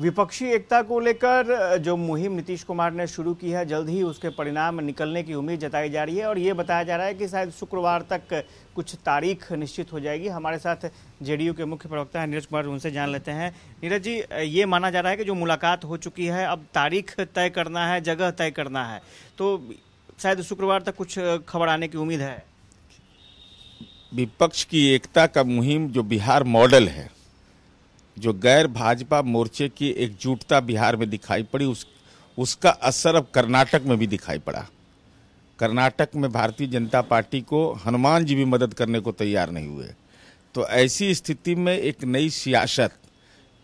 विपक्षी एकता को लेकर जो मुहिम नीतीश कुमार ने शुरू की है जल्द ही उसके परिणाम निकलने की उम्मीद जताई जा रही है और ये बताया जा रहा है कि शायद शुक्रवार तक कुछ तारीख निश्चित हो जाएगी हमारे साथ जेडीयू के मुख्य प्रवक्ता हैं नीरज कुमार उनसे जान लेते हैं नीरज जी ये माना जा रहा है कि जो मुलाकात हो चुकी है अब तारीख तय करना है जगह तय करना है तो शायद शुक्रवार तक कुछ खबर आने की उम्मीद है विपक्ष की एकता का मुहिम जो बिहार मॉडल है जो गैर भाजपा मोर्चे की एकजुटता बिहार में दिखाई पड़ी उस उसका असर अब कर्नाटक में भी दिखाई पड़ा कर्नाटक में भारतीय जनता पार्टी को हनुमान जी भी मदद करने को तैयार नहीं हुए तो ऐसी स्थिति में एक नई सियासत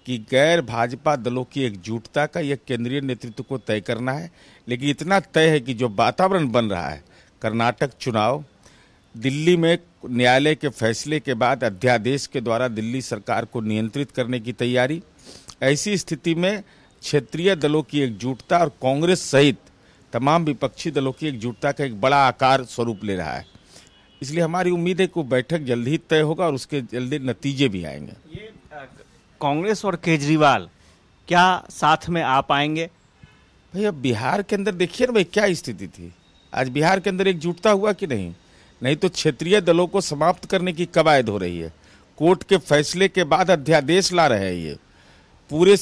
कि गैर भाजपा दलों की एकजुटता का यह केंद्रीय नेतृत्व को तय करना है लेकिन इतना तय है कि जो वातावरण बन रहा है कर्नाटक चुनाव दिल्ली में न्यायालय के फैसले के बाद अध्यादेश के द्वारा दिल्ली सरकार को नियंत्रित करने की तैयारी ऐसी स्थिति में क्षेत्रीय दलों की एकजुटता और कांग्रेस सहित तमाम विपक्षी दलों की एकजुटता का एक बड़ा आकार स्वरूप ले रहा है इसलिए हमारी उम्मीद है कि बैठक जल्द ही तय होगा और उसके जल्दी नतीजे भी आएंगे कांग्रेस और केजरीवाल क्या साथ में आ पाएंगे भैया बिहार के अंदर देखिए ना भाई क्या स्थिति थी आज बिहार के अंदर एकजुटता हुआ कि नहीं नहीं तो क्षेत्रीय दलों को समाप्त करने की कवायद हो रही है कोर्ट के फैसले के बाद अध्यादेश ला रहे हैं ये पूरे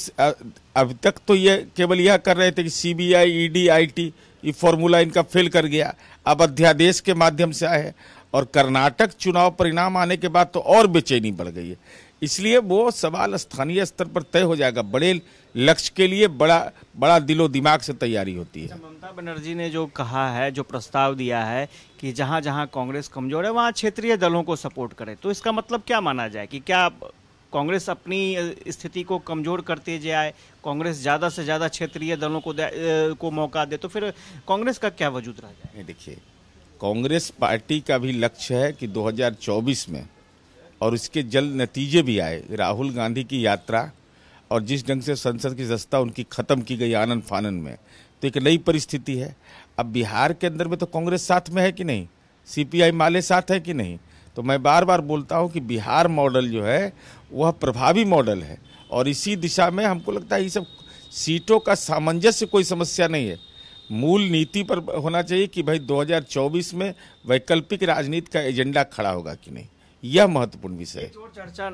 अब तक तो ये केवल यह कर रहे थे कि C B I E D I T ये फॉर्मूला इनका फेल कर गया अब अध्यादेश के माध्यम से आए और कर्नाटक चुनाव परिणाम आने के बाद तो और बेचैनी बढ़ गई है इसलिए वो सवाल स्थानीय स्तर पर तय हो जाएगा बड़े लक्ष्य के लिए बड़ा बड़ा दिलो दिमाग से तैयारी होती है अच्छा, ममता बनर्जी ने जो कहा है जो प्रस्ताव दिया है कि जहाँ जहाँ कांग्रेस कमजोर है वहाँ क्षेत्रीय दलों को सपोर्ट करे तो इसका मतलब क्या माना जाए कि क्या कांग्रेस अपनी स्थिति को कमजोर करते जाए कांग्रेस ज़्यादा से ज़्यादा क्षेत्रीय दलों को को मौका दे तो फिर कांग्रेस का क्या वजूद रह जाए देखिए कांग्रेस पार्टी का भी लक्ष्य है कि दो में और इसके जल्द नतीजे भी आए राहुल गांधी की यात्रा और जिस ढंग से संसद की सस्ता उनकी ख़त्म की गई आनंद फानन में तो एक नई परिस्थिति है अब बिहार के अंदर में तो कांग्रेस साथ में है कि नहीं सीपीआई माले साथ है कि नहीं तो मैं बार बार बोलता हूँ कि बिहार मॉडल जो है वह प्रभावी मॉडल है और इसी दिशा में हमको लगता है ये सब सीटों का सामंजस्य कोई समस्या नहीं है मूल नीति पर होना चाहिए कि भाई 2024 में वैकल्पिक राजनीति का एजेंडा खड़ा होगा कि नहीं यह महत्वपूर्ण विषय है चर्चा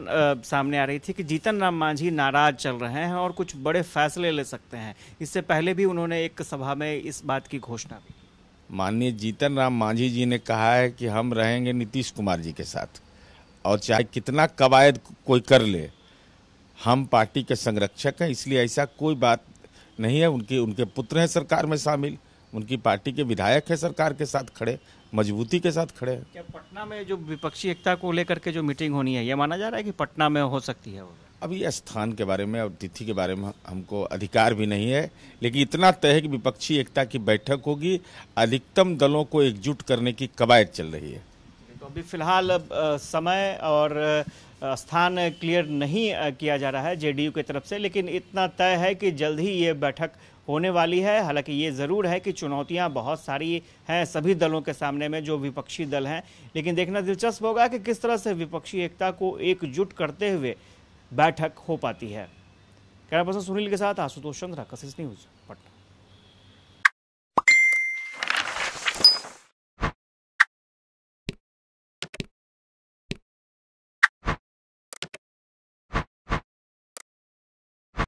सामने आ रही थी कि जीतन राम मांझी नाराज चल रहे हैं और कुछ बड़े फैसले ले सकते हैं इससे पहले भी उन्होंने एक सभा में इस बात की घोषणा की माननीय जीतन राम मांझी जी ने कहा है कि हम रहेंगे नीतीश कुमार जी के साथ और चाहे कितना कवायद कोई कर ले हम पार्टी के संरक्षक हैं इसलिए ऐसा कोई बात नहीं है उनके उनके पुत्र हैं सरकार में शामिल उनकी पार्टी के विधायक है सरकार के साथ खड़े मजबूती के साथ खड़े हैं क्या पटना में जो विपक्षी एकता को लेकर के जो मीटिंग होनी है ये माना जा रहा है कि पटना में हो सकती है वो अभी स्थान के बारे में और तिथि के बारे में हमको अधिकार भी नहीं है लेकिन इतना तय है कि विपक्षी एकता की बैठक होगी अधिकतम दलों को एकजुट करने की कवायद चल रही है तो अभी फिलहाल समय और स्थान क्लियर नहीं किया जा रहा है जेडीयू की तरफ से लेकिन इतना तय है कि जल्द ही ये बैठक होने वाली है हालांकि ये ज़रूर है कि चुनौतियां बहुत सारी हैं सभी दलों के सामने में जो विपक्षी दल हैं लेकिन देखना दिलचस्प होगा कि किस तरह से विपक्षी एकता को एकजुट करते हुए बैठक हो पाती है कैमरा पर्सन सुनील के साथ आशुतोष चंद्रा कशिश न्यूज़ पटना